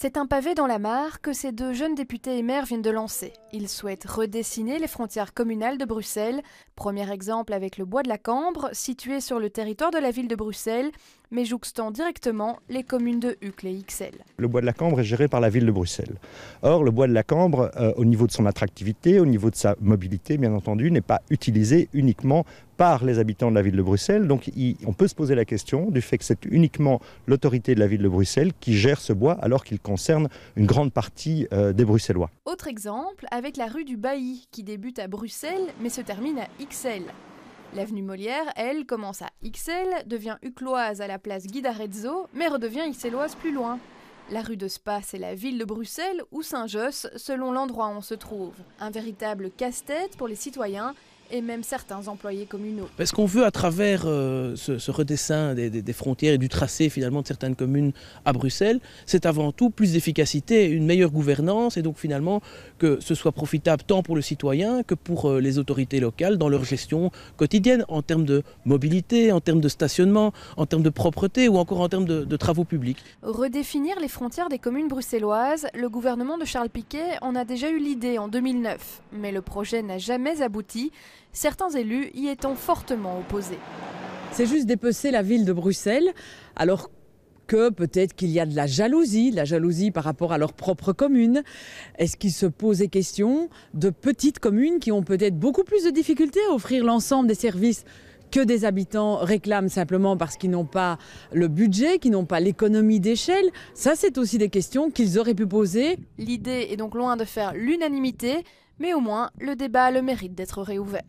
C'est un pavé dans la mare que ces deux jeunes députés et maires viennent de lancer. Ils souhaitent redessiner les frontières communales de Bruxelles. Premier exemple avec le bois de la Cambre, situé sur le territoire de la ville de Bruxelles, mais jouxtant directement les communes de Uccle et Ixelles. Le bois de la Cambre est géré par la ville de Bruxelles. Or, le bois de la Cambre, euh, au niveau de son attractivité, au niveau de sa mobilité, bien entendu, n'est pas utilisé uniquement par les habitants de la ville de Bruxelles. Donc on peut se poser la question du fait que c'est uniquement l'autorité de la ville de Bruxelles qui gère ce bois alors qu'il concerne une grande partie euh, des Bruxellois. Autre exemple, avec la rue du Bailly qui débute à Bruxelles mais se termine à Ixelles. L'avenue Molière, elle, commence à Ixelles, devient Ucloise à la place Guidarezzo, mais redevient Ixelloise plus loin. La rue de Spa, c'est la ville de Bruxelles ou Saint-Josse, selon l'endroit où on se trouve. Un véritable casse-tête pour les citoyens et même certains employés communaux. Ce qu'on veut à travers euh, ce, redessin des, frontières et du tracé finalement de certaines communes à Bruxelles, c'est avant tout plus d'efficacité, une meilleure gouvernance et donc finalement que ce soit profitable tant pour le citoyen que pour euh, les autorités locales dans leur gestion quotidienne en termes de mobilité, en termes de stationnement, en termes de propreté ou encore en termes de, de travaux publics. Redéfinir les frontières des communes bruxelloises, le gouvernement de Charles Piquet en a déjà eu l'idée en 2009, mais le projet n'a jamais abouti certains élus y étant fortement opposés. C'est juste dépecer la ville de Bruxelles, alors que peut-être qu'il y a de la jalousie, la jalousie par rapport à leur propre commune. Est-ce qu'ils se posent des questions de petites communes qui ont peut-être beaucoup plus de difficultés à offrir l'ensemble des services que des habitants réclament simplement parce qu'ils n'ont pas le budget, qu'ils n'ont pas l'économie d'échelle Ça, c'est aussi des questions qu'ils auraient pu poser. L'idée est donc loin de faire l'unanimité. Mais au moins, le débat a le mérite d'être réouvert.